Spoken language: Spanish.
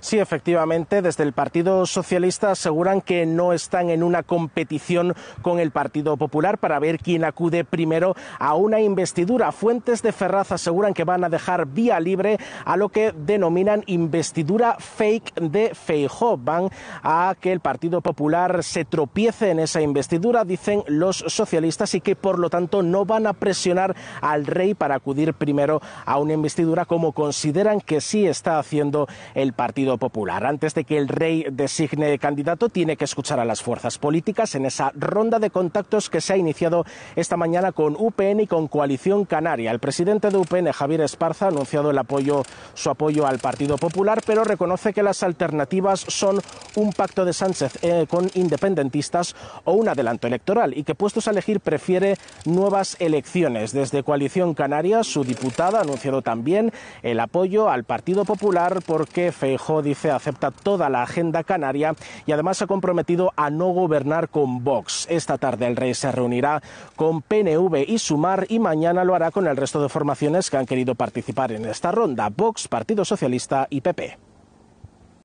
Sí, efectivamente, desde el Partido Socialista aseguran que no están en una competición con el Partido Popular para ver quién acude primero a una investidura. Fuentes de Ferraz aseguran que van a dejar vía libre a lo que denominan investidura fake de Feijó. Van a que el Partido Popular se tropiece en esa investidura, dicen los socialistas, y que por lo tanto no van a presionar al rey para acudir primero a una investidura como consideran que sí está haciendo el Partido Popular. Antes de que el rey designe candidato, tiene que escuchar a las fuerzas políticas en esa ronda de contactos que se ha iniciado esta mañana con UPN y con Coalición Canaria. El presidente de UPN, Javier Esparza, ha anunciado su apoyo al Partido Popular, pero reconoce que las alternativas son un pacto de Sánchez eh, con independentistas o un adelanto electoral y que puestos a elegir prefiere nuevas elecciones. Desde Coalición Canaria, su diputada ha anunciado también el apoyo al Partido Popular porque Feijóo dice, acepta toda la agenda canaria y además se ha comprometido a no gobernar con Vox. Esta tarde el rey se reunirá con PNV y Sumar y mañana lo hará con el resto de formaciones que han querido participar en esta ronda, Vox, Partido Socialista y PP.